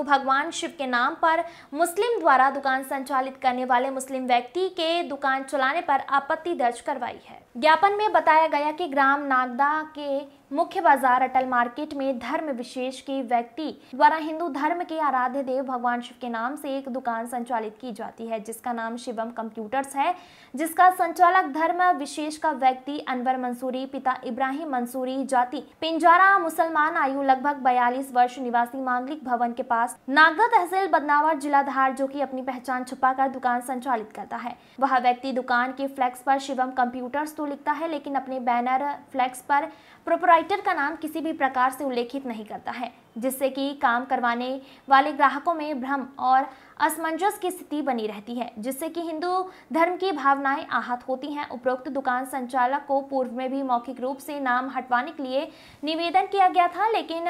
हिंदू भगवान शिव के नाम पर मुस्लिम द्वारा दुकान संचालित करने वाले मुस्लिम व्यक्ति के दुकान चलाने पर आपत्ति दर्ज करवाई है ज्ञापन में बताया गया कि ग्राम नागदा के मुख्य बाजार अटल मार्केट में धर्म विशेष के व्यक्ति द्वारा हिंदू धर्म के आराध्य देव भगवान शिव के नाम से एक दुकान संचालित की जाती है जिसका नाम शिवम कंप्यूटर्स है जिसका संचालक धर्म विशेष का व्यक्ति अनवर मंसूरी पिता इब्राहिम मंसूरी जाति पिंजारा मुसलमान आयु लगभग बयालीस वर्ष निवासी मांगलिक भवन के पास नागदा तहसील बदनावर जिलाधार जो की अपनी पहचान छुपा कर दुकान संचालित करता है वह व्यक्ति दुकान के फ्लैक्स पर शिवम कंप्यूटर्स तो लिखता है लेकिन अपने बैनर फ्लैक्स पर प्रोपराइट राइटर का नाम किसी भी प्रकार से उल्लेखित नहीं करता है जिससे कि काम करवाने वाले ग्राहकों में भ्रम और असमंजस की स्थिति बनी रहती है जिससे कि हिंदू धर्म की भावनाएं आहत होती हैं उपरोक्त दुकान संचालक को पूर्व में भी मौखिक रूप से नाम हटवाने के लिए निवेदन किया गया था लेकिन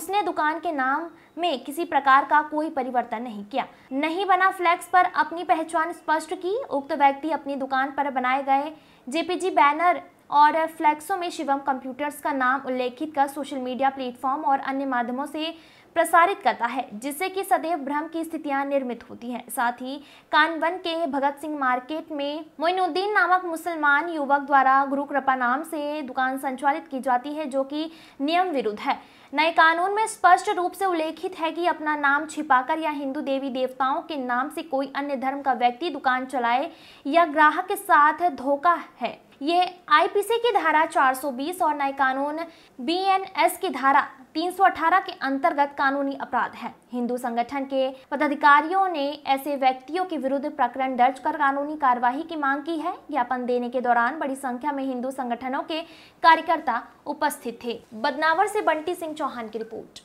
उसने दुकान के नाम में किसी प्रकार का कोई परिवर्तन नहीं किया नहीं बना फ्लैक्स पर अपनी पहचान स्पष्ट की उक्त व्यक्ति अपनी दुकान पर बनाए गए जेपीजी बैनर और फ्लैक्सों में शिवम कंप्यूटर्स का नाम उल्लेखित कर सोशल मीडिया प्लेटफॉर्म और अन्य माध्यमों से प्रसारित करता है जिससे कि सदैव भ्रम की स्थितियां निर्मित होती हैं साथ ही कानवन के भगत सिंह मार्केट में मोइनुद्दीन नामक मुसलमान युवक द्वारा गुरु कृपा नाम से दुकान संचालित की जाती है जो कि नियम विरुद्ध है नए कानून में स्पष्ट रूप से उल्लेखित है कि अपना नाम छिपाकर या हिंदू देवी देवताओं के नाम से कोई अन्य धर्म का व्यक्ति दुकान चलाए या ग्राहक के साथ धोखा है ये आईपीसी की धारा 420 और नए कानून बीएनएस की धारा 318 के अंतर्गत कानूनी अपराध है हिंदू संगठन के पदाधिकारियों ने ऐसे व्यक्तियों के विरुद्ध प्रकरण दर्ज कर कानूनी कार्यवाही की मांग की है ज्ञापन देने के दौरान बड़ी संख्या में हिंदू संगठनों के कार्यकर्ता उपस्थित थे बदनावर से बंटी सिंह चौहान की रिपोर्ट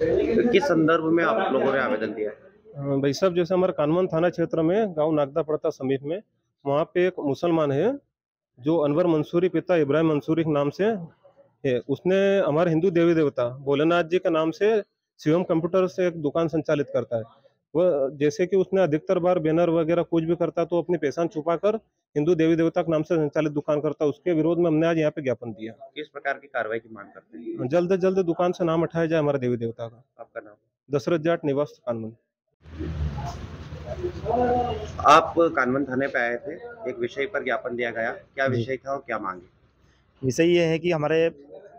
तो किस संदर्भ में आप लोगों ने आवेदन दिया भाई साहब जैसे हमारे कानवन थाना क्षेत्र में गांव नागदा पड़ता समीप में वहाँ पे एक मुसलमान है जो अनवर मंसूरी पिता इब्राहिम मंसूरी के नाम से है उसने हमारे हिंदू देवी देवता भोलेनाथ जी के नाम से शिवम कंप्यूटर से एक दुकान संचालित करता है वह जैसे कि उसने अधिकतर बार बैनर वगैरह कुछ भी करता तो अपनी पहचान छुपा कर हिंदू देवी देवता के नाम से संचालित दुकान करता उसके विरोध में हमने आज यहाँ पे ज्ञापन दिया किस प्रकार की कार्रवाई की मांग करते हैं जल्द जल्द दुकान से नाम हटाया जाए हमारे देवी देवता का आपका नाम दशरथ जाट निवास कानून आप कानवन थाने पे आए थे एक विषय पर ज्ञापन दिया गया क्या विषय था और क्या मांगे विषय ये है कि हमारे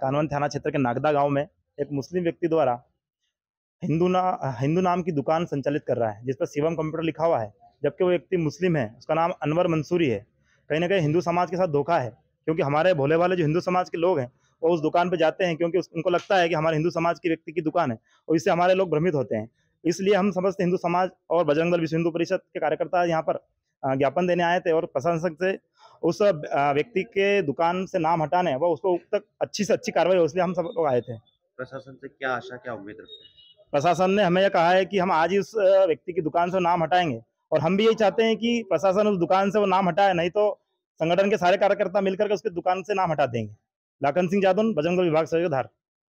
कानवन थाना क्षेत्र के नागदा गांव में एक मुस्लिम व्यक्ति द्वारा हिंदू ना हिंदू नाम की दुकान संचालित कर रहा है जिस पर शिवम कंप्यूटर लिखा हुआ है जबकि वो व्यक्ति मुस्लिम है उसका नाम अनवर मंसूरी है कहीं ना कहीं हिंदू समाज के साथ धोखा है क्योंकि हमारे भोले वाले जो हिंदू समाज के लोग हैं वो उस दुकान पर जाते हैं क्योंकि उनको लगता है कि हमारे हिंदू समाज के व्यक्ति की दुकान है और इससे हमारे लोग भ्रमित होते हैं इसलिए हम समस्त हिंदू समाज और बजरंग दल विश्व हिंदू परिषद के कार्यकर्ता यहाँ पर ज्ञापन देने आए थे और प्रशासन से उस व्यक्ति के दुकान से नाम हटाने व उसको तक अच्छी से अच्छी कार्रवाई इसलिए हम सब लोग आए थे प्रशासन से क्या आशा क्या उम्मीद रखते हैं प्रशासन ने हमें यह कहा है कि हम आज ही उस व्यक्ति की दुकान से नाम हटाएंगे और हम भी यही चाहते हैं कि प्रशासन उस दुकान से वो नाम हटाए नहीं तो संगठन के सारे कार्यकर्ता मिलकर के उसके दुकान से नाम हटा देंगे लाखन सिंह जादौन बजरंग विभाग धार